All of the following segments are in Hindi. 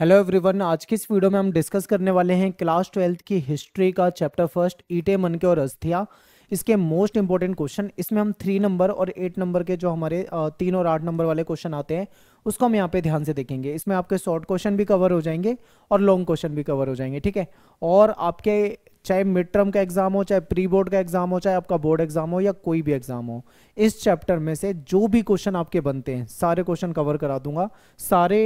हेलो एवरीवन आज की इस वीडियो में हम डिस्कस करने वाले हैं क्लास ट्वेल्थ की हिस्ट्री का चैप्टर फर्स्ट ईटे मन के और अस्थिया इसके मोस्ट इंपॉर्टेंट क्वेश्चन इसमें हम थ्री नंबर और एट नंबर के जो हमारे तीन और आठ नंबर वाले क्वेश्चन आते हैं उसको हम यहाँ पे ध्यान से देखेंगे इसमें आपके शॉर्ट क्वेश्चन भी कवर हो जाएंगे और लॉन्ग क्वेश्चन भी कवर हो जाएंगे ठीक है और आपके चाहे मिड टर्म का एग्जाम हो चाहे प्री बोर्ड का एग्जाम हो चाहे आपका बोर्ड एग्जाम हो या कोई भी एग्जाम हो इस चैप्टर में से जो भी क्वेश्चन आपके बनते हैं सारे क्वेश्चन कवर करा दूंगा सारे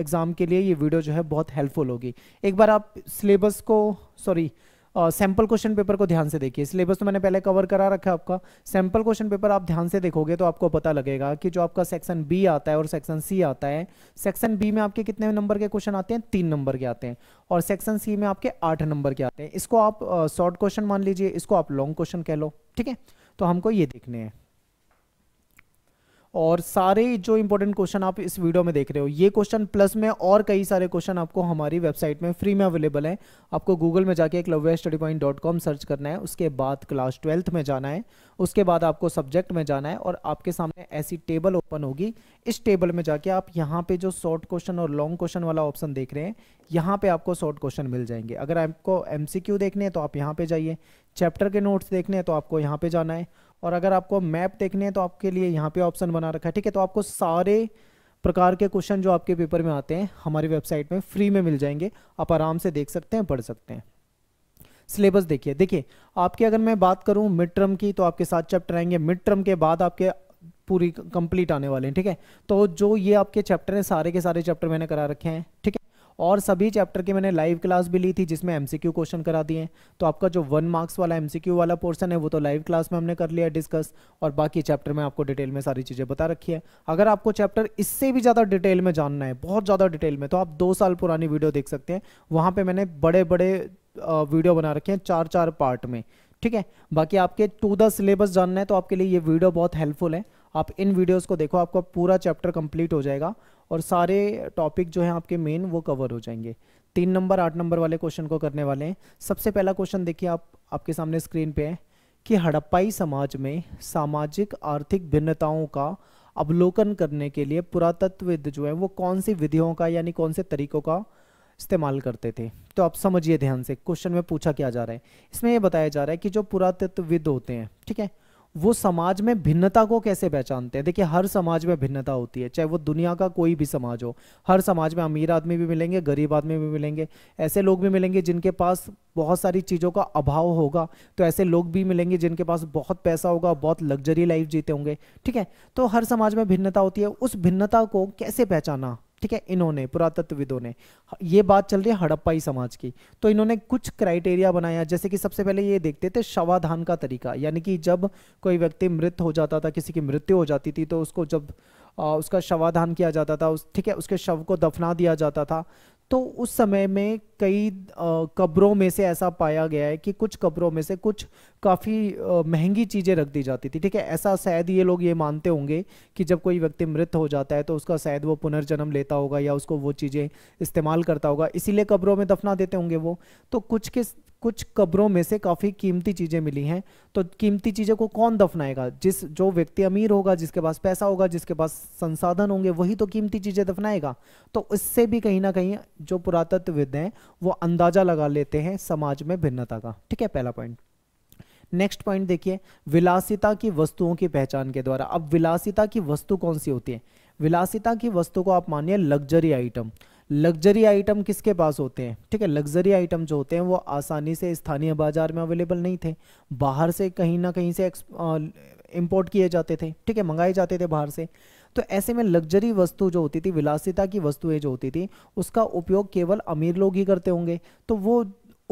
एग्जाम के लिए ये वीडियो जो है बहुत हेल्पफुल होगी एक बार आप सिलेबस को सॉरी सैंपल क्वेश्चन पेपर को ध्यान से देखिए सिलेबस तो मैंने पहले कवर करा रखा है आपका सैंपल क्वेश्चन पेपर आप ध्यान से देखोगे तो आपको पता लगेगा कि जो आपका सेक्शन बी आता है और सेक्शन सी आता है सेक्शन बी में आपके कितने नंबर के क्वेश्चन आते हैं तीन नंबर के आते हैं और सेक्शन सी में आपके आठ नंबर के आते हैं इसको आप शॉर्ट क्वेश्चन मान लीजिए इसको आप लॉन्ग क्वेश्चन कह लो ठीक है तो हमको ये देखने हैं और सारे जो इंपॉर्टेंट क्वेश्चन आप इस वीडियो में देख रहे हो ये क्वेश्चन प्लस में और कई सारे क्वेश्चन आपको हमारी वेबसाइट में फ्री में अवेलेबल हैं आपको गूगल में जाके एक Lavya study point dot com search करना है उसके बाद क्लास ट्वेल्थ में जाना है उसके बाद आपको सब्जेक्ट में जाना है और आपके सामने ऐसी टेबल ओपन होगी इस टेबल में जाके आप यहाँ पे जो शॉर्ट क्वेश्चन और लॉन्ग क्वेश्चन वाला ऑप्शन देख रहे हैं यहाँ पे आपको शॉर्ट क्वेश्चन मिल जाएंगे अगर आपको एम देखने हैं तो आप यहाँ पे जाइए चैप्टर के नोट्स देखने हैं तो आपको यहाँ पे जाना है और अगर आपको मैप देखने हैं तो आपके लिए यहाँ पे ऑप्शन बना रखा है ठीक है तो आपको सारे प्रकार के क्वेश्चन जो आपके पेपर में आते हैं हमारी वेबसाइट में फ्री में मिल जाएंगे आप आराम से देख सकते हैं पढ़ सकते हैं सिलेबस देखिए देखिए आपके अगर मैं बात करूं मिड टर्म की तो आपके साथ चैप्टर आएंगे मिड टर्म के बाद आपके पूरी कंप्लीट आने वाले हैं ठीक है तो जो ये आपके चैप्टर हैं सारे के सारे चैप्टर मैंने करा रखे हैं ठीक है और सभी चैप्टर की मैंने लाइव क्लास भी ली थी जिसमें एमसीक्यू क्वेश्चन करा दिए तो आपका जो वन मार्क्स वाला एमसीक्यू वाला पोर्सन है वो तो लाइव क्लास में हमने कर लिया डिस्कस और बाकी चैप्टर में आपको डिटेल में सारी चीज़ें बता रखी है अगर आपको चैप्टर इससे भी ज़्यादा डिटेल में जानना है बहुत ज़्यादा डिटेल में तो आप दो साल पुरानी वीडियो देख सकते हैं वहाँ पर मैंने बड़े बड़े वीडियो बना रखे हैं चार चार पार्ट में ठीक है बाकी आपके टू द सिलेबस जानना है तो आपके लिए ये वीडियो बहुत हेल्पफुल है आप इन वीडियोस को देखो आपका पूरा चैप्टर कंप्लीट हो जाएगा और सारे टॉपिक जो है आपके मेन वो कवर हो जाएंगे तीन नंबर आठ नंबर वाले क्वेश्चन को करने वाले हैं सबसे पहला क्वेश्चन देखिए आप आपके सामने स्क्रीन पे है कि हड़प्पाई समाज में सामाजिक आर्थिक भिन्नताओं का अवलोकन करने के लिए पुरातत्वविद जो है वो कौन सी विधियों का यानी कौन से तरीकों का इस्तेमाल करते थे तो आप समझिए ध्यान से क्वेश्चन में पूछा क्या जा रहा है इसमें यह बताया जा रहा है कि जो पुरातत्वविद होते हैं ठीक है वो समाज में भिन्नता को कैसे पहचानते हैं देखिए हर समाज में भिन्नता होती है चाहे वो दुनिया का कोई भी समाज हो हर समाज में अमीर आदमी भी मिलेंगे गरीब आदमी भी मिलेंगे ऐसे लोग भी मिलेंगे जिनके पास बहुत सारी चीज़ों का अभाव होगा तो ऐसे लोग भी मिलेंगे जिनके पास बहुत पैसा होगा बहुत लग्जरी लाइफ जीते होंगे ठीक है तो हर समाज में भिन्नता होती है उस भिन्नता को कैसे पहचाना ठीक है इन्होंने पुरातत्वविदों ने ये बात चल रही है हड़प्पाई समाज की तो इन्होंने कुछ क्राइटेरिया बनाया जैसे कि सबसे पहले ये देखते थे शवाधान का तरीका यानी कि जब कोई व्यक्ति मृत हो जाता था किसी की मृत्यु हो जाती थी तो उसको जब आ, उसका शवाधान किया जाता था उस ठीक है उसके शव को दफना दिया जाता था तो उस समय में कई कब्रों में से ऐसा पाया गया है कि कुछ कब्रों में से कुछ काफ़ी महंगी चीज़ें रख दी जाती थी ठीक है ऐसा शायद ये लोग ये मानते होंगे कि जब कोई व्यक्ति मृत हो जाता है तो उसका शायद वो पुनर्जन्म लेता होगा या उसको वो चीज़ें इस्तेमाल करता होगा इसीलिए कब्रों में दफना देते होंगे वो तो कुछ के कुछ कब्रों में से काफ़ी कीमती चीज़ें मिली हैं तो कीमती चीज़ों को कौन दफनाएगा जिस जो व्यक्ति अमीर होगा जिसके पास पैसा होगा जिसके पास संसाधन होंगे वही तो कीमती चीज़ें दफनाएगा तो इससे भी कहीं ना कहीं जो पुरातत्वविद हैं वो अंदाज़ा लगा लेते हैं समाज में भिन्नता का ठीक है पहला पॉइंट नेक्स्ट पॉइंट देखिए विलासिता की वस्तुओं की पहचान के द्वारा अब विलासिता की वस्तु कौन सी होती है विलासिता की वस्तु को आप मानिए लग्जरी आइटम लग्जरी आइटम किसके पास होते हैं ठीक है लग्जरी आइटम जो होते हैं वो आसानी से स्थानीय बाजार में अवेलेबल नहीं थे बाहर से कहीं ना कहीं से इम्पोर्ट किए जाते थे ठीक है मंगाए जाते थे बाहर से तो ऐसे में लग्जरी वस्तु जो होती थी विलासिता की वस्तुएं जो होती थी उसका उपयोग केवल अमीर लोग ही करते होंगे तो वो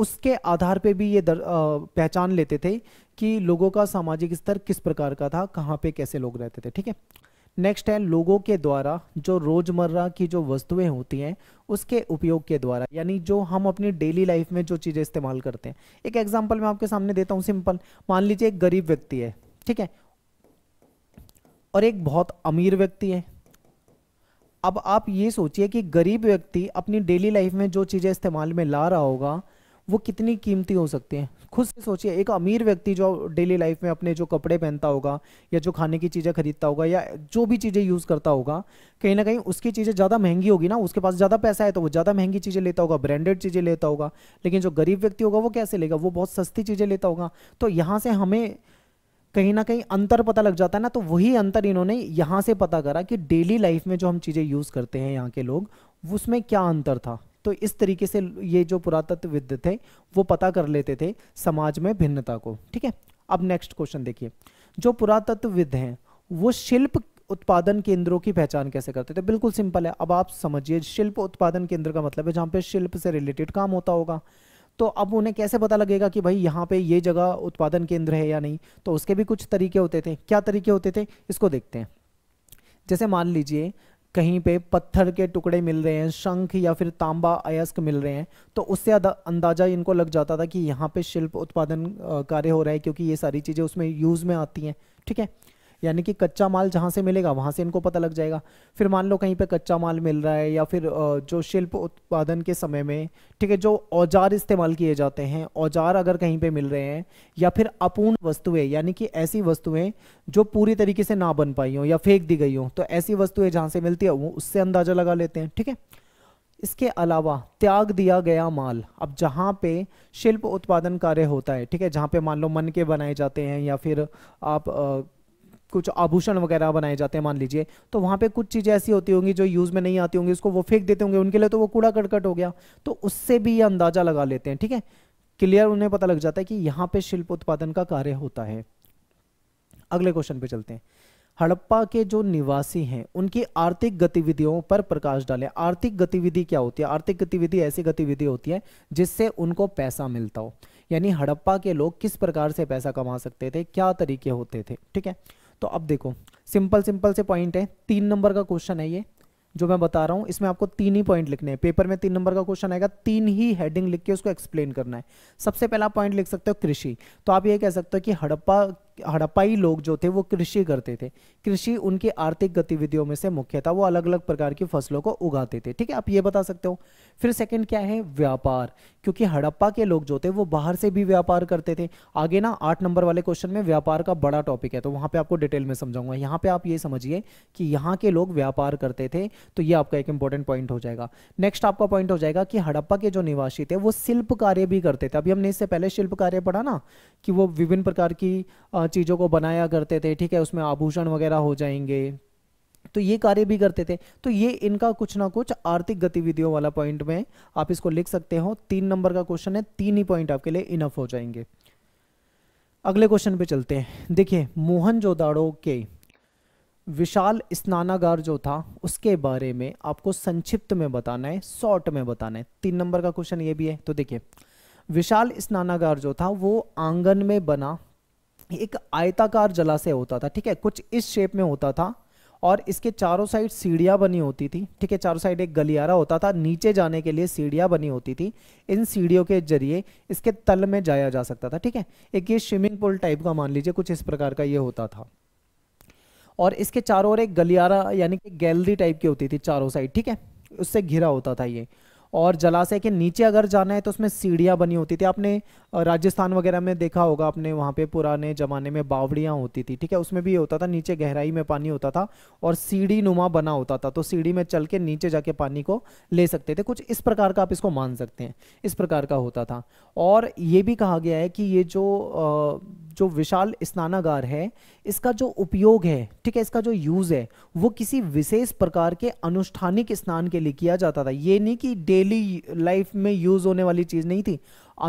उसके आधार पे भी ये दर, आ, पहचान लेते थे कि लोगों का सामाजिक स्तर किस प्रकार का था कहाँ पे कैसे लोग रहते थे ठीक है नेक्स्ट है लोगों के द्वारा जो रोज़मर्रा की जो वस्तुएं होती हैं उसके उपयोग के द्वारा यानी जो हम अपनी डेली लाइफ में जो चीज़ें इस्तेमाल करते हैं एक एग्जांपल मैं आपके सामने देता हूँ सिंपल मान लीजिए एक गरीब व्यक्ति है ठीक है और एक बहुत अमीर व्यक्ति है अब आप ये सोचिए कि गरीब व्यक्ति अपनी डेली लाइफ में जो चीज़ें इस्तेमाल में ला रहा होगा वो कितनी कीमती हो सकती हैं खुद से सोचिए एक अमीर व्यक्ति जो डेली लाइफ में अपने जो कपड़े पहनता होगा या जो खाने की चीज़ें खरीदता होगा या जो भी चीज़ें यूज़ करता होगा कहीं ना कहीं उसकी चीज़ें ज़्यादा महंगी होगी ना उसके पास ज़्यादा पैसा है तो वो ज़्यादा महंगी चीज़ें लेता होगा ब्रांडेड चीज़ें लेता होगा लेकिन जो गरीब व्यक्ति होगा वो कैसे लेगा वो बहुत सस्ती चीज़ें लेता होगा तो यहाँ से हमें कहीं ना कहीं अंतर पता लग जाता है ना तो वही अंतर इन्होंने यहाँ से पता करा कि डेली लाइफ में जो हम चीज़ें यूज़ करते हैं यहाँ के लोग उसमें क्या अंतर था तो इस तरीके से ये जो पुरातत्वविद थे वो पता कर लेते थे समाज में भिन्नता को ठीक है अब नेक्स्ट क्वेश्चन देखिए जो पुरातत्वविद हैं वो शिल्प उत्पादन केंद्रों की पहचान कैसे करते थे बिल्कुल सिंपल है अब आप समझिए शिल्प उत्पादन केंद्र का मतलब है जहाँ पे शिल्प से रिलेटेड काम होता होगा तो अब उन्हें कैसे पता लगेगा कि भाई यहाँ पे ये जगह उत्पादन केंद्र है या नहीं तो उसके भी कुछ तरीके होते थे क्या तरीके होते थे इसको देखते हैं जैसे मान लीजिए कहीं पे पत्थर के टुकड़े मिल रहे हैं शंख या फिर तांबा अयस्क मिल रहे हैं तो उससे अंदाज़ा इनको लग जाता था कि यहाँ पे शिल्प उत्पादन कार्य हो रहा है क्योंकि ये सारी चीज़ें उसमें यूज़ में आती हैं ठीक है यानी कि कच्चा माल जहाँ से मिलेगा वहाँ से इनको पता लग जाएगा फिर मान लो कहीं पे कच्चा माल मिल रहा है या फिर जो शिल्प उत्पादन के समय में ठीक है जो औजार इस्तेमाल किए जाते हैं औजार अगर कहीं पे मिल रहे हैं या फिर अपूर्ण वस्तुएं यानी कि ऐसी वस्तुएं जो पूरी तरीके से ना बन पाई हों या फेंक दी गई हों तो ऐसी वस्तुएं जहाँ से मिलती है वो उससे अंदाज़ा लगा लेते हैं ठीक है इसके अलावा त्याग दिया गया माल अब जहाँ पे शिल्प उत्पादन कार्य होता है ठीक है जहाँ पे मान लो मन के बनाए जाते हैं या फिर आप कुछ आभूषण वगैरह बनाए जाते हैं मान लीजिए तो वहां पे कुछ चीज़ें ऐसी होती होंगी जो यूज़ में नहीं आती होंगी उसको वो फेंक देते होंगे उनके लिए तो वो कूड़ा कड़कट हो गया तो उससे भी ये अंदाजा लगा लेते हैं ठीक है क्लियर उन्हें पता लग जाता है कि यहाँ पे शिल्प उत्पादन का कार्य होता है अगले क्वेश्चन पे चलते हैं हड़प्पा के जो निवासी हैं उनकी आर्थिक गतिविधियों पर प्रकाश डालें आर्थिक गतिविधि क्या होती है आर्थिक गतिविधि ऐसी गतिविधि होती है जिससे उनको पैसा मिलता हो यानी हड़प्पा के लोग किस प्रकार से पैसा कमा सकते थे क्या तरीके होते थे ठीक है तो अब देखो सिंपल सिंपल से पॉइंट है तीन नंबर का क्वेश्चन है ये जो मैं बता रहा हूँ इसमें आपको तीन ही पॉइंट लिखने हैं पेपर में तीन नंबर का क्वेश्चन आएगा तीन ही हेडिंग लिख के उसको एक्सप्लेन करना है सबसे पहला पॉइंट लिख सकते हो कृषि तो आप ये कह सकते हो कि हड़प्पा हड़प्पाई लोग जो थे वो कृषि करते थे कृषि उनकी आर्थिक गतिविधियों में से मुख्य था वो अलग अलग प्रकार की फसलों को उगाते थे ठीक है आप ये बता सकते हो फिर सेकंड क्या है व्यापार क्योंकि हड़प्पा के लोग जो थे वो बाहर से भी व्यापार करते थे आगे ना आठ नंबर वाले क्वेश्चन में व्यापार का बड़ा टॉपिक है तो वहां पर आपको डिटेल में समझाऊंगा यहाँ पे आप ये समझिए कि यहाँ के लोग व्यापार करते थे तो ये आपका एक इंपॉर्टेंट पॉइंट हो जाएगा नेक्स्ट आपका पॉइंट हो जाएगा कि हड़प्पा के जो निवासी थे वो शिल्प कार्य भी करते थे अभी हमने इससे पहले शिल्प कार्य पढ़ा ना कि वो विभिन्न प्रकार की चीज़ों को बनाया करते थे ठीक है उसमें आभूषण वगैरह हो जाएंगे तो ये कार्य भी करते थे तो ये इनका कुछ ना कुछ आर्थिक गतिविधियों वाला पॉइंट में आप इसको लिख सकते हो तीन नंबर का क्वेश्चन है तीन ही पॉइंट आपके लिए इनफ हो जाएंगे अगले क्वेश्चन पे चलते हैं देखिए मोहनजोदाड़ो के विशाल स्नानागार जो था उसके बारे में आपको संक्षिप्त में बताना है शॉर्ट में बताना है तीन नंबर का क्वेश्चन ये भी है तो देखिए विशाल स्नानागार जो था वो आंगन में बना एक आयताकार जलाशय होता था ठीक है कुछ इस शेप में होता था और इसके चारों साइड सीढ़ियां बनी होती थी ठीक है चारों साइड एक गलियारा होता था नीचे जाने के लिए सीढ़ियां बनी होती थी इन सीढ़ियों के जरिए इसके तल में जाया जा सकता था ठीक है एक ये स्विमिंग पूल टाइप का मान लीजिए कुछ इस प्रकार का ये होता था और इसके चारों ओर एक गलियारा यानी कि गैलरी टाइप की होती थी चारों साइड ठीक है उससे घिरा होता था ये और जलाशय के नीचे अगर जाना है तो उसमें सीढ़ियाँ बनी होती थी आपने राजस्थान वगैरह में देखा होगा आपने वहाँ पे पुराने ज़माने में बावड़ियाँ होती थी ठीक है उसमें भी ये होता था नीचे गहराई में पानी होता था और सीढ़ी नुमा बना होता था तो सीढ़ी में चल के नीचे जाके पानी को ले सकते थे कुछ इस प्रकार का आप इसको मान सकते हैं इस प्रकार का होता था और ये भी कहा गया है कि ये जो आ, जो विशाल स्नानागार है इसका जो उपयोग है ठीक है इसका जो यूज़ है वो किसी विशेष प्रकार के अनुष्ठानिक स्नान के लिए किया जाता था ये नहीं कि डेली लाइफ में यूज़ होने वाली चीज़ नहीं थी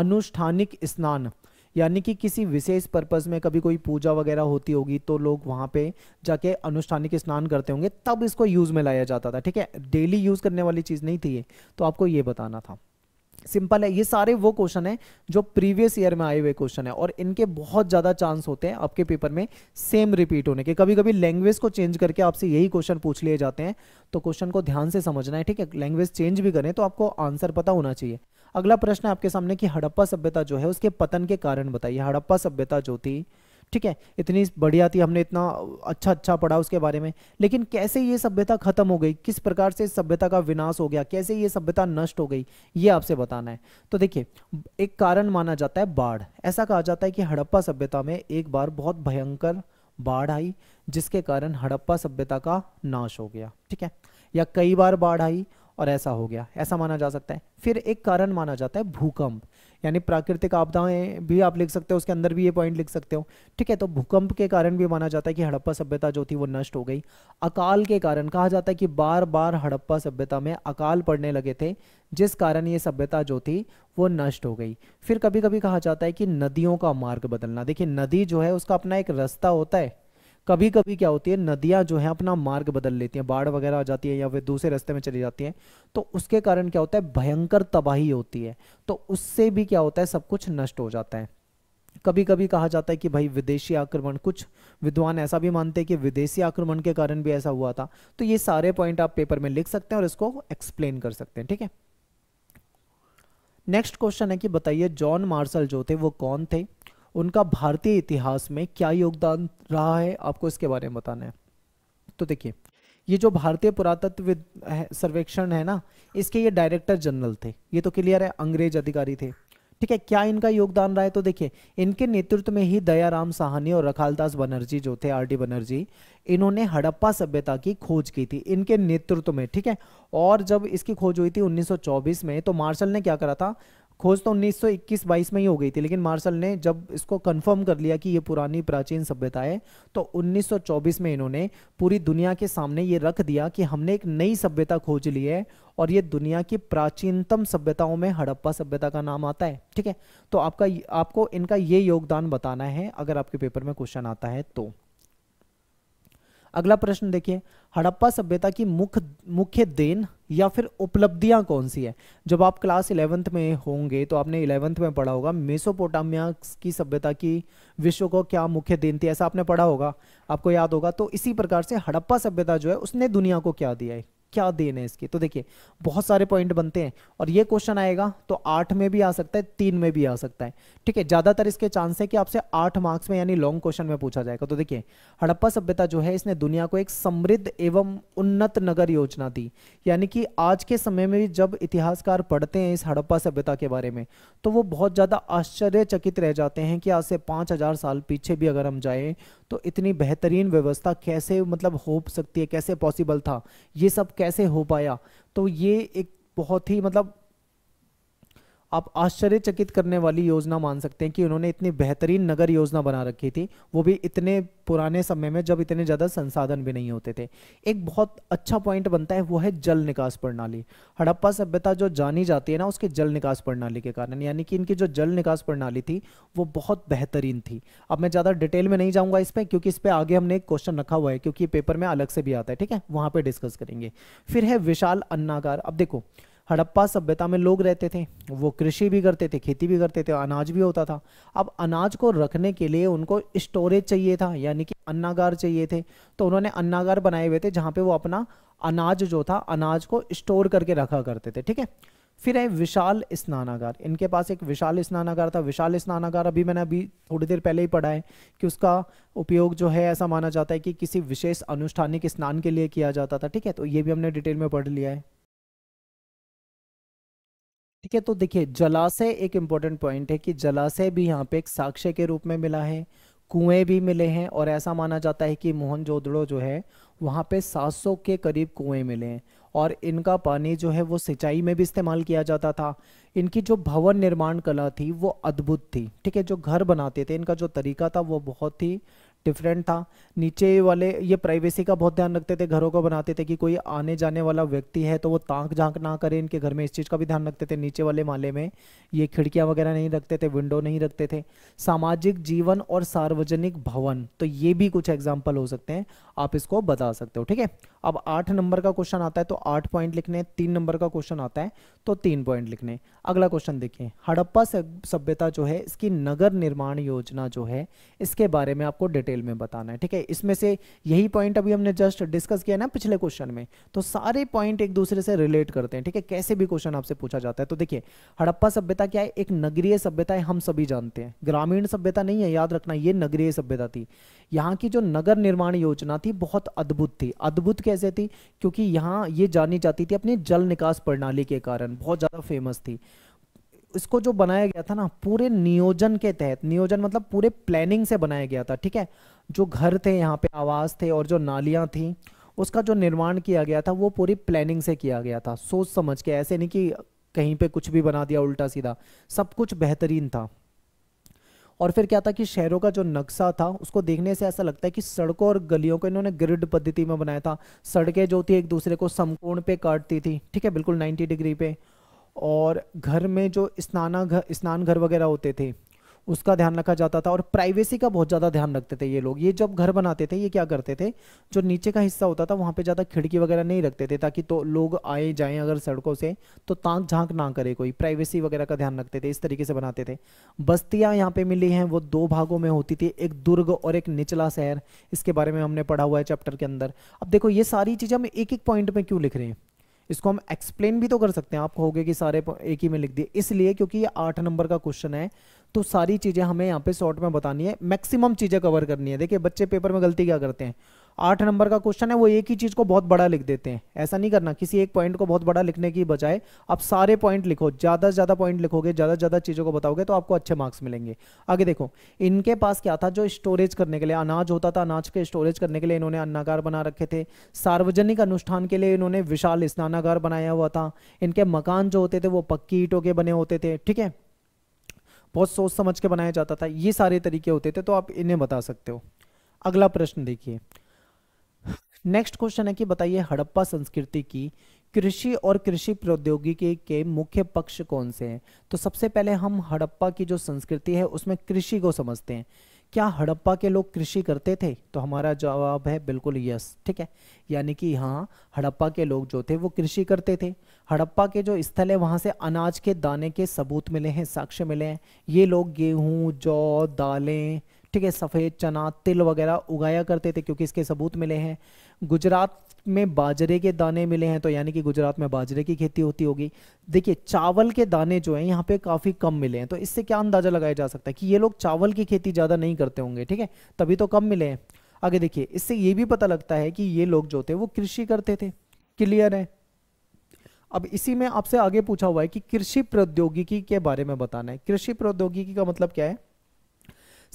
अनुष्ठानिक स्नान यानी कि किसी विशेष पर्पज़ में कभी कोई पूजा वगैरह होती होगी तो लोग वहां पे जाके अनुष्ठानिक स्नान करते होंगे तब इसको यूज़ में लाया जाता था ठीक है डेली यूज़ करने वाली चीज़ नहीं थी ये तो आपको ये बताना था सिंपल है ये सारे वो क्वेश्चन है जो प्रीवियस ईयर में आए हुए क्वेश्चन है और इनके बहुत ज्यादा चांस होते हैं आपके पेपर में सेम रिपीट होने के कभी कभी लैंग्वेज को चेंज करके आपसे यही क्वेश्चन पूछ लिए जाते हैं तो क्वेश्चन को ध्यान से समझना है ठीक है लैंग्वेज चेंज भी करें तो आपको आंसर पता होना चाहिए अगला प्रश्न आपके सामने की हड़प्पा सभ्यता जो है उसके पतन के कारण बताइए हड़प्पा सभ्यता जो थी ठीक है इतनी बढ़िया थी हमने इतना अच्छा अच्छा पढ़ा उसके बारे में लेकिन कैसे ये सभ्यता खत्म हो गई किस प्रकार से सभ्यता का विनाश हो गया कैसे ये सभ्यता नष्ट हो गई ये आपसे बताना है तो देखिए एक कारण माना जाता है बाढ़ ऐसा कहा जाता है कि हड़प्पा सभ्यता में एक बार बहुत भयंकर बाढ़ आई जिसके कारण हड़प्पा सभ्यता का नाश हो गया ठीक है या कई बार बाढ़ आई और ऐसा हो गया ऐसा माना जा सकता है फिर एक कारण माना जाता है भूकंप यानी प्राकृतिक आपदाएं भी आप लिख सकते हो उसके अंदर भी ये पॉइंट लिख सकते हो ठीक है तो भूकंप के कारण भी माना जाता है कि हड़प्पा सभ्यता जो थी वो नष्ट हो गई अकाल के कारण कहा जाता है कि बार बार हड़प्पा सभ्यता में अकाल पड़ने लगे थे जिस कारण ये सभ्यता जो थी वो नष्ट हो गई फिर कभी कभी कहा जाता है कि नदियों का मार्ग बदलना देखिए नदी जो है उसका अपना एक रास्ता होता है कभी कभी क्या होती है नदियां जो है अपना मार्ग बदल लेती हैं बाढ़ वगैरह आ जाती है या फिर दूसरे रास्ते में चली जाती हैं तो उसके कारण क्या होता है भयंकर तबाही होती है तो उससे भी क्या होता है सब कुछ नष्ट हो जाता है कभी कभी कहा जाता है कि भाई विदेशी आक्रमण कुछ विद्वान ऐसा भी मानते हैं कि विदेशी आक्रमण के कारण भी ऐसा हुआ था तो ये सारे पॉइंट आप पेपर में लिख सकते हैं और इसको एक्सप्लेन कर सकते हैं ठीक है नेक्स्ट क्वेश्चन है कि बताइए जॉन मार्शल जो थे वो कौन थे उनका भारतीय इतिहास में क्या योगदान रहा है आपको इसके बारे में बताना है तो देखिए ये जो भारतीय पुरातत्व सर्वेक्षण है ना इसके ये डायरेक्टर जनरल थे ये तो क्लियर है अंग्रेज अधिकारी थे ठीक है क्या इनका योगदान रहा है तो देखिए इनके नेतृत्व में ही दयाराम साहनी और रखालदास बनर्जी जो थे आर डी बनर्जी इन्होंने हड़प्पा सभ्यता की खोज की थी इनके नेतृत्व में ठीक है और जब इसकी खोज हुई थी 1924 में तो मार्शल ने क्या करा था खोज तो 1921-22 में ही हो गई थी लेकिन मार्शल ने जब इसको कंफर्म कर लिया कि ये पुरानी प्राचीन सभ्यता है तो 1924 में इन्होंने पूरी दुनिया के सामने ये रख दिया कि हमने एक नई सभ्यता खोज ली है और ये दुनिया की प्राचीनतम सभ्यताओं में हड़प्पा सभ्यता का नाम आता है ठीक है तो आपका आपको इनका ये योगदान बताना है अगर आपके पेपर में क्वेश्चन आता है तो अगला प्रश्न देखिए हड़प्पा सभ्यता की मुख्य मुख्य देन या फिर उपलब्धियां कौन सी है जब आप क्लास इलेवेंथ में होंगे तो आपने इलेवेंथ में पढ़ा होगा मेसोपोटामिया की सभ्यता की विश्व को क्या मुख्य देन थी ऐसा आपने पढ़ा होगा आपको याद होगा तो इसी प्रकार से हड़प्पा सभ्यता जो है उसने दुनिया को क्या दिया है क्या देन है इसकी तो देखिए बहुत सारे पॉइंट बनते हैं और ये क्वेश्चन आएगा तो आठ में भी आ सकता है तीन में भी आ सकता है ठीक है ज्यादातर इसके चांस है कि आपसे आठ मार्क्स में यानी लॉन्ग क्वेश्चन में पूछा जाएगा तो देखिए हड़प्पा सभ्यता जो है इसने दुनिया को एक समृद्ध एवं उन्नत नगर योजना दी यानी कि आज के समय में जब इतिहासकार पढ़ते हैं इस हड़प्पा सभ्यता के बारे में तो वो बहुत ज्यादा आश्चर्यचकित रह जाते हैं कि आज से पांच साल पीछे भी अगर हम जाए तो इतनी बेहतरीन व्यवस्था कैसे मतलब हो सकती है कैसे पॉसिबल था ये सब कैसे हो पाया तो ये एक बहुत ही मतलब आप आश्चर्यचकित करने वाली योजना मान सकते हैं कि उन्होंने इतनी बेहतरीन नगर योजना बना रखी थी वो भी इतने पुराने समय में जब इतने ज़्यादा संसाधन भी नहीं होते थे एक बहुत अच्छा पॉइंट बनता है वो है जल निकास प्रणाली हड़प्पा सभ्यता जो जानी जाती है ना उसके जल निकास प्रणाली के कारण यानी कि इनकी जो जल निकास प्रणाली थी वो बहुत बेहतरीन थी अब मैं ज़्यादा डिटेल में नहीं जाऊंगा इस पर क्योंकि इस पर आगे हमने एक क्वेश्चन रखा हुआ है क्योंकि पेपर में अलग से भी आता है ठीक है वहां पर डिस्कस करेंगे फिर है विशाल अन्नागार अब देखो हड़प्पा सभ्यता में लोग रहते थे वो कृषि भी करते थे खेती भी करते थे अनाज भी होता था अब अनाज को रखने के लिए उनको स्टोरेज चाहिए था यानी कि अन्नागार चाहिए थे तो उन्होंने अन्नागार बनाए हुए थे जहाँ पे वो अपना अनाज जो था अनाज को स्टोर करके रखा करते थे ठीक है फिर है विशाल स्नानागार इनके पास एक विशाल स्नानागार था विशाल स्नानागार अभी मैंने अभी थोड़ी देर पहले ही पढ़ा है कि उसका उपयोग जो है ऐसा माना जाता है कि किसी विशेष अनुष्ठानिक स्नान के लिए किया जाता था ठीक है तो ये भी हमने डिटेल में पढ़ लिया है ठीक है तो देखिए जलाशय एक इंपॉर्टेंट पॉइंट है कि जलाशय भी यहाँ पे एक साक्ष्य के रूप में मिला है कुएं भी मिले हैं और ऐसा माना जाता है कि मोहनजोदड़ो जो है वहाँ पे 700 के करीब कुएं मिले हैं और इनका पानी जो है वो सिंचाई में भी इस्तेमाल किया जाता था इनकी जो भवन निर्माण कला थी वो अद्भुत थी ठीक है जो घर बनाते थे इनका जो तरीका था वो बहुत ही डिफरेंट था नीचे वाले ये प्राइवेसी का बहुत ध्यान रखते थे घरों को बनाते थे कि कोई आने जाने वाला व्यक्ति है तो वो तांक झांक ना करे इनके घर में इस चीज़ का भी ध्यान रखते थे नीचे वाले माले में ये खिड़कियाँ वगैरह नहीं रखते थे विंडो नहीं रखते थे सामाजिक जीवन और सार्वजनिक भवन तो ये भी कुछ एग्जाम्पल हो सकते हैं आप इसको बता सकते हो ठीक है अब आठ नंबर का क्वेश्चन आता है तो आठ पॉइंट लिखने तीन नंबर का क्वेश्चन आता है तो तीन पॉइंट लिखने अगला क्वेश्चन देखिए हड़प्पा सभ्यता जो है इसकी नगर निर्माण योजना जो है इसके बारे में आपको डिटेल में बताना है ठीक है इसमें से यही पॉइंट अभी हमने जस्ट डिस्कस किया ना पिछले क्वेश्चन में तो सारे पॉइंट एक दूसरे से रिलेट करते हैं ठीक है कैसे भी क्वेश्चन आपसे पूछा जाता है तो देखिए हड़प्पा सभ्यता क्या है एक नगरीय सभ्यता है हम सभी जानते हैं ग्रामीण सभ्यता नहीं है याद रखना ये नगरीय सभ्यता थी यहाँ की जो नगर निर्माण योजना थी बहुत अद्भुत थी अद्भुत कैसे थी क्योंकि यहाँ ये जानी जाती थी अपनी जल निकास प्रणाली के कारण बहुत ज़्यादा फेमस थी इसको जो बनाया गया था ना पूरे नियोजन के तहत नियोजन मतलब पूरे प्लानिंग से बनाया गया था ठीक है जो घर थे यहाँ पे आवास थे और जो नालियाँ थी उसका जो निर्माण किया गया था वो पूरी प्लानिंग से किया गया था सोच समझ के ऐसे नहीं कि कहीं पे कुछ भी बना दिया उल्टा सीधा सब कुछ बेहतरीन था और फिर क्या था कि शहरों का जो नक्शा था उसको देखने से ऐसा लगता है कि सड़कों और गलियों को इन्होंने ग्रिड पद्धति में बनाया था सड़कें जो थी एक दूसरे को समकोण पे काटती थी ठीक है बिल्कुल 90 डिग्री पे और घर में जो स्नाना घर स्नान घर वगैरह होते थे उसका ध्यान रखा जाता था और प्राइवेसी का बहुत ज़्यादा ध्यान रखते थे ये लोग ये जब घर बनाते थे ये क्या करते थे जो नीचे का हिस्सा होता था वहां पे ज़्यादा खिड़की वगैरह नहीं रखते थे ताकि तो लोग आए जाएं अगर सड़कों से तो तांक झांक ना करे कोई प्राइवेसी वगैरह का ध्यान रखते थे इस तरीके से बनाते थे बस्तियां यहाँ पे मिली हैं वो दो भागों में होती थी एक दुर्ग और एक निचला शहर इसके बारे में हमने पढ़ा हुआ है चैप्टर के अंदर अब देखो ये सारी चीज़ें हम एक एक पॉइंट में क्यों लिख रहे हैं इसको हम एक्सप्लेन भी तो कर सकते हैं आप कहोगे कि सारे एक ही में लिख दिए इसलिए क्योंकि ये आठ नंबर का क्वेश्चन है तो सारी चीज़ें हमें यहाँ पे शॉर्ट में बतानी है मैक्सिमम चीज़ें कवर करनी है देखिए बच्चे पेपर में गलती क्या करते हैं आठ नंबर का क्वेश्चन है वो एक ही चीज़ को बहुत बड़ा लिख देते हैं ऐसा नहीं करना किसी एक पॉइंट को बहुत बड़ा लिखने की बजाय आप सारे पॉइंट लिखो ज़्यादा से ज़्यादा पॉइंट लिखोगे ज़्यादा से ज़्यादा चीज़ों को बताओगे तो आपको अच्छे मार्क्स मिलेंगे आगे देखो इनके पास क्या था जो स्टोरेज करने के लिए अनाज होता था अनाज के स्टोरेज करने के लिए इन्होंने अन्नागार बना रखे थे सार्वजनिक अनुष्ठान के लिए इन्होंने विशाल स्नानागार बनाया हुआ था इनके मकान जो होते थे वो पक्की ईटों के बने होते थे ठीक है बहुत सोच समझ के बनाया जाता था ये सारे तरीके होते थे तो आप इन्हें बता सकते हो अगला प्रश्न देखिए नेक्स्ट क्वेश्चन है कि बताइए हड़प्पा संस्कृति की कृषि और कृषि प्रौद्योगिकी के मुख्य पक्ष कौन से हैं तो सबसे पहले हम हड़प्पा की जो संस्कृति है उसमें कृषि को समझते हैं क्या हड़प्पा के लोग कृषि करते थे तो हमारा जवाब है बिल्कुल यस ठीक है यानी कि यहाँ हड़प्पा के लोग जो थे वो कृषि करते थे हड़प्पा के जो स्थल है वहाँ से अनाज के दाने के सबूत मिले हैं साक्ष्य मिले हैं ये लोग गेहूँ जौ दालें ठीक है सफ़ेद चना तिल वगैरह उगाया करते थे क्योंकि इसके सबूत मिले हैं गुजरात में बाजरे के दाने मिले हैं तो यानी कि गुजरात में बाजरे की खेती होती होगी देखिए चावल के दाने जो हैं यहाँ पे काफ़ी कम मिले हैं तो इससे क्या अंदाज़ा लगाया जा सकता है कि ये लोग चावल की खेती ज़्यादा नहीं करते होंगे ठीक है तभी तो कम मिले हैं आगे देखिए इससे ये भी पता लगता है कि ये लोग जो थे वो कृषि करते थे क्लियर है अब इसी में आपसे आगे पूछा हुआ है कि कृषि प्रौद्योगिकी के बारे में बताना है कृषि प्रौद्योगिकी का मतलब क्या है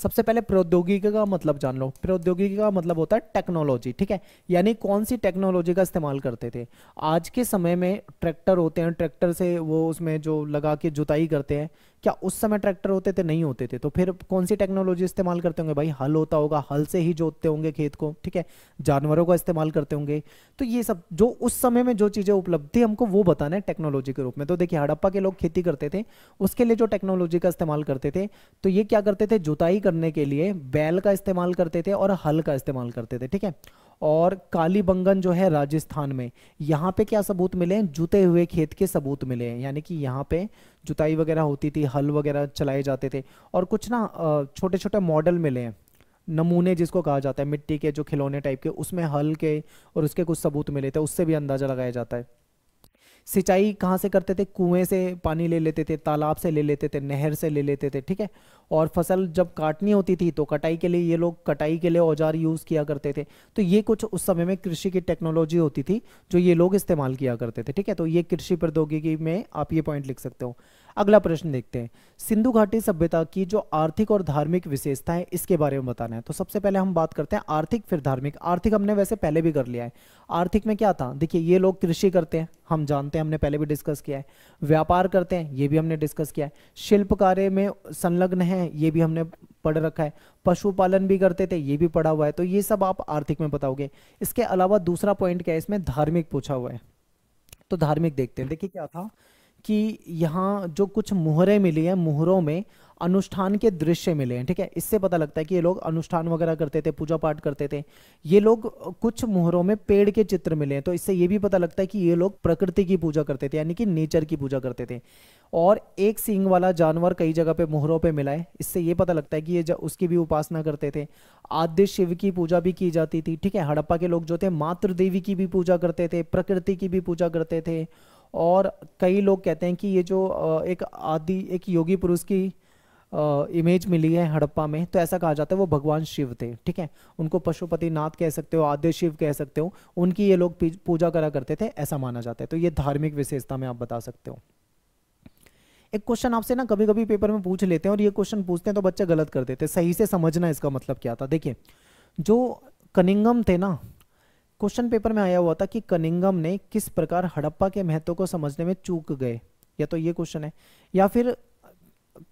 सबसे पहले प्रौद्योगिकी का मतलब जान लो प्रौद्योगिकी का मतलब होता है टेक्नोलॉजी ठीक है यानी कौन सी टेक्नोलॉजी का इस्तेमाल करते थे आज के समय में ट्रैक्टर होते हैं ट्रैक्टर से वो उसमें जो लगा के जुताई करते हैं क्या उस समय ट्रैक्टर होते थे नहीं होते थे तो फिर कौन सी टेक्नोलॉजी इस्तेमाल करते होंगे भाई हल होता होगा हल से ही जोतते होंगे खेत को ठीक है जानवरों का इस्तेमाल करते होंगे तो ये सब जो उस समय में जो चीज़ें उपलब्ध थी हमको वो बताना है टेक्नोलॉजी के रूप में तो देखिए हड़प्पा के लोग खेती करते थे उसके लिए जो टेक्नोलॉजी का इस्तेमाल करते थे तो ये क्या करते थे जुताई करने के लिए बैल का इस्तेमाल करते थे और हल का इस्तेमाल करते थे ठीक है और कालीबंगन जो है राजस्थान में यहाँ पे क्या सबूत मिले हैं जुते हुए खेत के सबूत मिले हैं यानी कि यहाँ पे जुताई वगैरह होती थी हल वगैरह चलाए जाते थे और कुछ ना छोटे छोटे मॉडल मिले हैं नमूने जिसको कहा जाता है मिट्टी के जो खिलौने टाइप के उसमें हल के और उसके कुछ सबूत मिले थे उससे भी अंदाज़ा लगाया जाता है सिंचाई कहाँ से करते थे कुएं से पानी ले लेते थे तालाब से ले लेते थे नहर से ले लेते थे ठीक है और फसल जब काटनी होती थी तो कटाई के लिए ये लोग कटाई के लिए औजार यूज़ किया करते थे तो ये कुछ उस समय में कृषि की टेक्नोलॉजी होती थी जो ये लोग इस्तेमाल किया करते थे ठीक है तो ये कृषि प्रौद्योगिकी में आप ये पॉइंट लिख सकते हो अगला प्रश्न देखते हैं सिंधु घाटी सभ्यता की जो आर्थिक और धार्मिक विशेषता है इसके बारे में बताना है तो सबसे पहले हम बात करते हैं आर्थिक फिर धार्मिक आर्थिक हमने वैसे पहले भी कर लिया है आर्थिक में क्या था देखिए ये लोग कृषि करते हैं हम जानते हैं हमने पहले भी डिस्कस किया है व्यापार करते हैं ये भी हमने डिस्कस किया है शिल्प कार्य में संलग्न है ये भी हमने पढ़ रखा है पशुपालन भी करते थे ये भी पढ़ा हुआ है तो ये सब आप आर्थिक में बताओगे इसके अलावा दूसरा पॉइंट क्या है इसमें धार्मिक पूछा हुआ है तो धार्मिक देखते हैं देखिए क्या था कि यहाँ जो कुछ मुहरें मिली हैं मुहरों में अनुष्ठान के दृश्य मिले हैं ठीक है इससे पता लगता है कि ये लोग अनुष्ठान वगैरह करते थे पूजा पाठ करते थे ये लोग कुछ मुहरों में पेड़ के चित्र मिले हैं तो इससे ये भी पता लगता है कि ये लोग प्रकृति की पूजा करते थे यानी कि नेचर की पूजा करते थे और एक सींग वाला जानवर कई जगह पे मुहरों पे मिला है इससे ये पता लगता है कि ये उसकी भी उपासना करते थे आद्य शिव की पूजा भी की जाती थी ठीक है हड़प्पा के लोग जो थे मातृदेवी की भी पूजा करते थे प्रकृति की भी पूजा करते थे और कई लोग कहते हैं कि ये जो एक आदि एक योगी पुरुष की इमेज मिली है हड़प्पा में तो ऐसा कहा जाता है वो भगवान शिव थे ठीक है उनको पशुपति नाथ कह सकते हो आद्य शिव कह सकते हो उनकी ये लोग पूजा करा करते थे ऐसा माना जाता है तो ये धार्मिक विशेषता में आप बता सकते हो एक क्वेश्चन आपसे ना कभी कभी पेपर में पूछ लेते हैं और ये क्वेश्चन पूछते हैं तो बच्चे गलत कर देते सही से समझना इसका मतलब क्या था देखिए जो कनिंगम थे ना क्वेश्चन पेपर में आया हुआ था कि कनिंगम ने किस प्रकार हड़प्पा के महत्व को समझने में चूक गए या तो ये क्वेश्चन है या फिर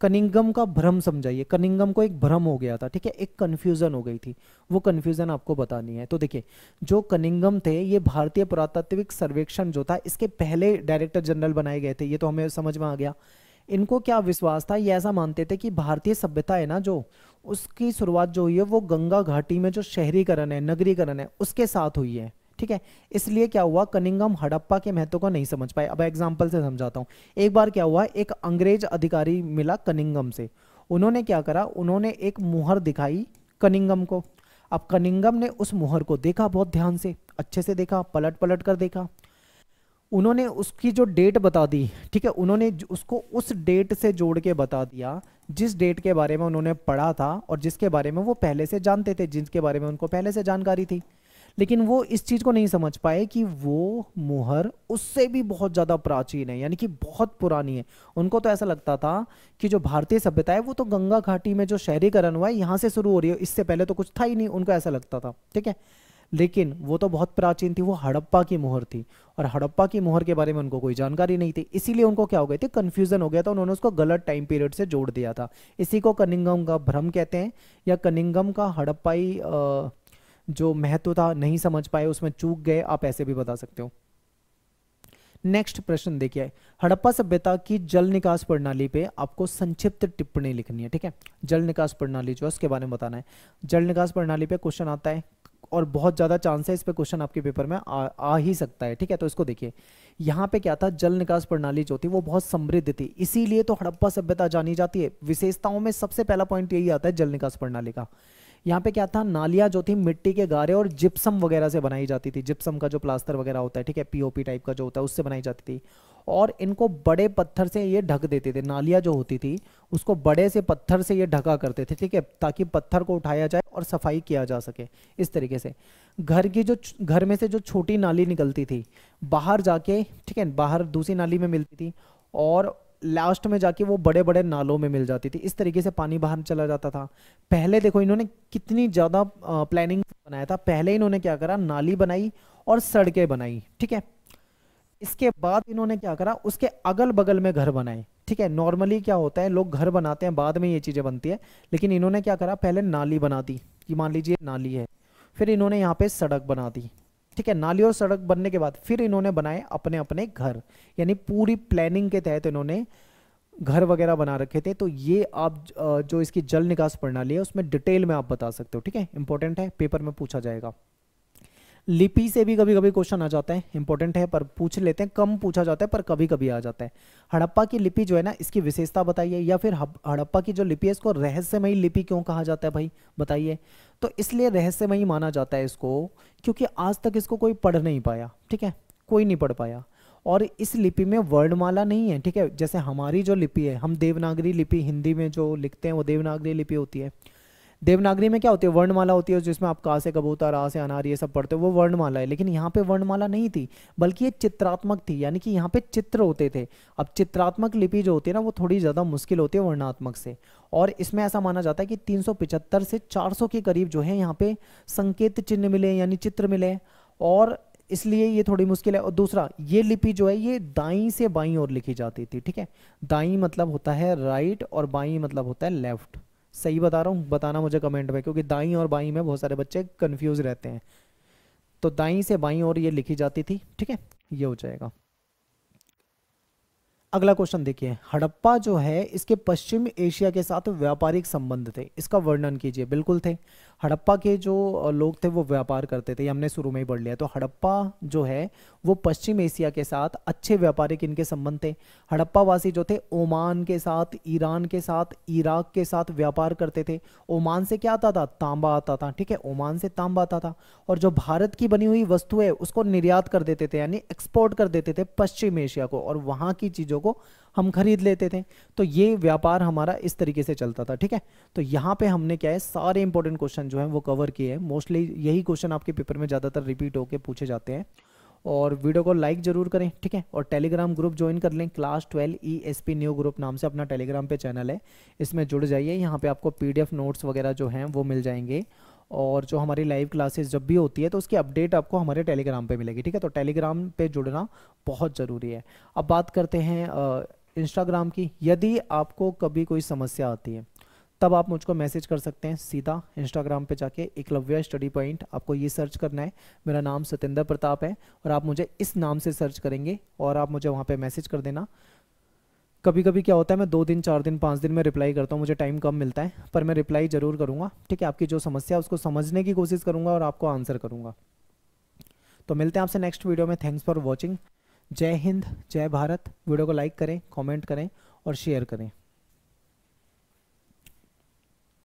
कनिंगम का भ्रम समझाइए कनिंगम को एक भ्रम हो गया था ठीक है एक कंफ्यूजन हो गई थी वो कंफ्यूजन आपको बतानी है तो देखिए जो कनिंगम थे ये भारतीय पुरातात्विक सर्वेक्षण जो था इसके पहले डायरेक्टर जनरल बनाए गए थे ये तो हमें समझ में आ गया इनको क्या विश्वास था ये ऐसा मानते थे कि भारतीय सभ्यता है ना जो उसकी शुरुआत जो हुई है वो गंगा घाटी में जो शहरीकरण है नगरीकरण है उसके साथ हुई है ठीक है इसलिए क्या हुआ कनिंगम हड़प्पा के महत्व को नहीं समझ पाए अब एग्जाम्पल से समझाता हूँ एक बार क्या हुआ एक अंग्रेज अधिकारी मिला कनिंगम से उन्होंने क्या करा उन्होंने एक मुहर दिखाई कनिंगम को अब कनिंगम ने उस मुहर को देखा बहुत ध्यान से अच्छे से देखा पलट पलट कर देखा उन्होंने उसकी जो डेट बता दी ठीक है उन्होंने उसको उस डेट से जोड़ के बता दिया जिस डेट के बारे में उन्होंने पढ़ा था और जिसके बारे में वो पहले से जानते थे जिसके बारे में उनको पहले से जानकारी थी लेकिन वो इस चीज़ को नहीं समझ पाए कि वो मोहर उससे भी बहुत ज़्यादा प्राचीन है यानी कि बहुत पुरानी है उनको तो ऐसा लगता था कि जो भारतीय सभ्यता है वो तो गंगा घाटी में जो शहरीकरण हुआ है यहाँ से शुरू हो रही है इससे पहले तो कुछ था ही नहीं उनको ऐसा लगता था ठीक है लेकिन वो तो बहुत प्राचीन थी वो हड़प्पा की मोहर थी और हड़प्पा की मोहर के बारे में उनको कोई जानकारी नहीं थी इसीलिए उनको क्या हो गए थे कंफ्यूजन हो गया था उन्होंने उसको गलत टाइम पीरियड से जोड़ दिया था इसी को कनिंगम का भ्रम कहते हैं या कनिंगम का हड़प्पाई जो महत्व था नहीं समझ पाए उसमें चूक गए आप ऐसे भी बता सकते हो नेक्स्ट प्रश्न देखिए हड़प्पा सभ्यता की जल निकास प्रणाली पे आपको संक्षिप्त टिप्पणी लिखनी है ठीक है जल निकास प्रणाली जो है उसके बारे में बताना है जल निकास प्रणाली पे क्वेश्चन आता है और बहुत ज़्यादा चांस है इस पर क्वेश्चन आपके पेपर में आ, आ ही सकता है ठीक है तो इसको देखिए यहाँ पे क्या था जल निकास प्रणाली जो थी वो बहुत समृद्ध थी इसीलिए तो हड़प्पा सभ्यता जानी जाती है विशेषताओं में सबसे पहला पॉइंट यही आता है जल निकास प्रणाली का यहाँ पे क्या था नालियां जो थी मिट्टी के गारे और जिप्सम वगैरह से बनाई जाती थी जिप्सम का जो प्लास्टर वगैरह होता है ठीक है पीओपी टाइप का जो होता है उससे बनाई जाती थी और इनको बड़े पत्थर से ये ढक देते थे नालियां जो होती थी उसको बड़े से पत्थर से ये ढका करते थे ठीक है ताकि पत्थर को उठाया जाए और सफाई किया जा सके इस तरीके से घर की जो घर में से जो छोटी नाली निकलती थी बाहर जाके ठीक है बाहर दूसरी नाली में मिलती थी और लास्ट में जाके वो बड़े बड़े नालों में मिल जाती थी इस तरीके से पानी बाहर चला जाता था पहले देखो इन्होंने कितनी ज़्यादा प्लानिंग बनाया था पहले इन्होंने क्या करा नाली बनाई और सड़कें बनाई ठीक है इसके बाद इन्होंने क्या करा उसके अगल बगल में घर बनाए ठीक है नॉर्मली क्या होता है लोग घर बनाते हैं बाद में ये चीज़ें बनती है लेकिन इन्होंने क्या करा पहले नाली बना दी कि मान लीजिए नाली है फिर इन्होंने यहाँ पे सड़क बना दी ठीक है नाली और सड़क बनने के बाद फिर इन्होंने बनाए अपने अपने घर यानी पूरी प्लानिंग के तहत इन्होंने घर वगैरह बना रखे थे तो ये आप जो इसकी जल निकास प्रणाली है उसमें डिटेल में आप बता सकते हो ठीक है इंपॉर्टेंट है पेपर में पूछा जाएगा लिपि से भी कभी कभी क्वेश्चन आ जाता है इंपॉर्टेंट है पर पूछ लेते हैं कम पूछा जाता है पर कभी कभी आ जाता है हड़प्पा की लिपि जो है ना इसकी विशेषता बताइए या फिर हड़प्पा की जो लिपि है इसको रहस्यमयी लिपि क्यों कहा जाता है भाई बताइए तो इसलिए रहस्यमयी माना जाता है इसको क्योंकि आज तक इसको कोई पढ़ नहीं पाया ठीक है कोई नहीं पढ़ पाया और इस लिपि में वर्णमाला नहीं है ठीक है जैसे हमारी जो लिपि है हम देवनागरी लिपि हिंदी में जो लिखते हैं वो देवनागरी लिपि होती है देवनागरी में क्या होती है वर्णमाला होती है जिसमें आप का से कबूतर आ से अनार ये सब पढ़ते हो वो वर्णमाला है लेकिन यहाँ पे वर्णमाला नहीं थी बल्कि ये चित्रात्मक थी यानी कि यहाँ पे चित्र होते थे अब चित्रात्मक लिपि जो होती है ना वो थोड़ी ज़्यादा मुश्किल होती है वर्णात्मक से और इसमें ऐसा माना जाता है कि तीन से चार के करीब जो है यहाँ पे संकेत चिन्ह मिले यानी चित्र मिले और इसलिए ये थोड़ी मुश्किल है और दूसरा ये लिपि जो है ये दाई से बाई और लिखी जाती थी ठीक है दाई मतलब होता है राइट और बाई मतलब होता है लेफ्ट सही बता रहा हूँ बताना मुझे कमेंट में क्योंकि दाई और बाई में बहुत सारे बच्चे कन्फ्यूज़ रहते हैं तो दाई से बाई और ये लिखी जाती थी ठीक है ये हो जाएगा अगला क्वेश्चन देखिए हड़प्पा जो है इसके पश्चिम एशिया के साथ व्यापारिक संबंध थे इसका वर्णन कीजिए बिल्कुल थे हड़प्पा के जो लोग थे वो व्यापार करते थे हमने शुरू में ही पढ़ लिया तो हड़प्पा जो है वो पश्चिम एशिया के साथ अच्छे व्यापारिक इनके संबंध थे हड़प्पावासी जो थे ओमान के साथ ईरान के साथ इराक के साथ व्यापार करते थे ओमान से क्या आता था तांबा आता था ठीक है ओमान से तांबा आता था और जो भारत की बनी हुई वस्तु है उसको निर्यात कर देते थे यानी एक्सपोर्ट कर देते थे पश्चिम एशिया को और वहाँ की चीज़ों को हम खरीद लेते थे तो ये व्यापार हमारा इस तरीके से चलता था ठीक है तो यहाँ पे हमने क्या है सारे इंपॉर्टेंट क्वेश्चन जो है वो कवर किए हैं मोस्टली यही क्वेश्चन आपके पेपर में ज़्यादातर रिपीट होकर पूछे जाते हैं और वीडियो को लाइक जरूर करें ठीक है और टेलीग्राम ग्रुप ज्वाइन कर लें class twelve E S P new group नाम से अपना टेलीग्राम पे चैनल है इसमें जुड़ जाइए यहाँ पे आपको पीडीएफ नोट्स वगैरह जो हैं वो मिल जाएंगे और जो हमारी लाइव क्लासेस जब भी होती है तो उसकी अपडेट आपको हमारे टेलीग्राम पे मिलेगी ठीक है तो टेलीग्राम पे जुड़ना बहुत ज़रूरी है अब बात करते हैं इंस्टाग्राम की यदि आपको कभी कोई समस्या आती है तब आप मुझको मैसेज कर सकते हैं सीधा इंस्टाग्राम पे जाके एकलव्य स्टडी पॉइंट आपको ये सर्च करना है मेरा नाम सतेंद्र प्रताप है और आप मुझे इस नाम से सर्च करेंगे और आप मुझे वहाँ पे मैसेज कर देना कभी कभी क्या होता है मैं दो दिन चार दिन पाँच दिन में रिप्लाई करता हूँ मुझे टाइम कम मिलता है पर मैं रिप्लाई ज़रूर करूँगा ठीक है आपकी जो समस्या है उसको समझने की कोशिश करूँगा और आपको आंसर करूँगा तो मिलते हैं आपसे नेक्स्ट वीडियो में थैंक्स फॉर वॉचिंग जय हिंद जय भारत वीडियो को लाइक करें कॉमेंट करें और शेयर करें